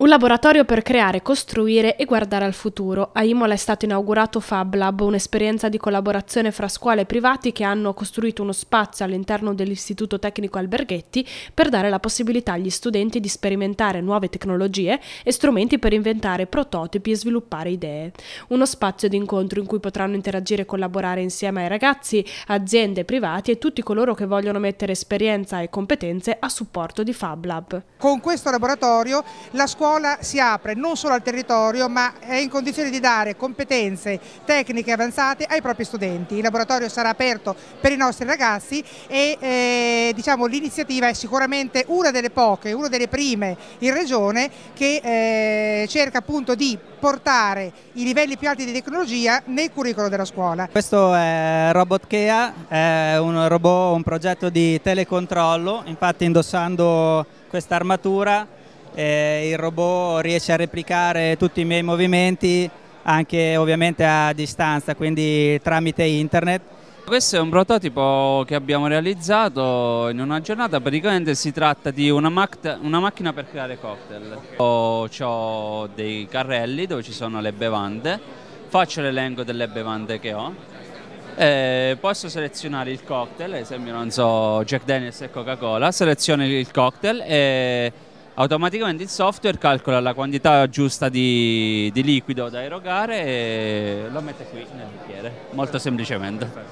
Un laboratorio per creare, costruire e guardare al futuro. A Imola è stato inaugurato Fab Lab, un'esperienza di collaborazione fra scuole e privati che hanno costruito uno spazio all'interno dell'Istituto Tecnico Alberghetti per dare la possibilità agli studenti di sperimentare nuove tecnologie e strumenti per inventare prototipi e sviluppare idee. Uno spazio di incontro in cui potranno interagire e collaborare insieme ai ragazzi, aziende, privati e tutti coloro che vogliono mettere esperienza e competenze a supporto di Fab Lab. Con questo laboratorio la scuola scuola si apre non solo al territorio ma è in condizione di dare competenze tecniche avanzate ai propri studenti. Il laboratorio sarà aperto per i nostri ragazzi e eh, diciamo, l'iniziativa è sicuramente una delle poche, una delle prime in regione che eh, cerca appunto di portare i livelli più alti di tecnologia nel curriculum della scuola. Questo è RobotKea, è un robot, un progetto di telecontrollo, infatti indossando questa armatura eh, il robot riesce a replicare tutti i miei movimenti anche ovviamente a distanza, quindi tramite internet. Questo è un prototipo che abbiamo realizzato in una giornata, praticamente si tratta di una, mac una macchina per creare cocktail. Okay. Ho dei carrelli dove ci sono le bevande, faccio l'elenco delle bevande che ho, eh, posso selezionare il cocktail, ad esempio non so Jack Daniels e Coca-Cola, seleziono il cocktail e automaticamente il software calcola la quantità giusta di, di liquido da erogare e lo mette qui nel bicchiere, molto semplicemente.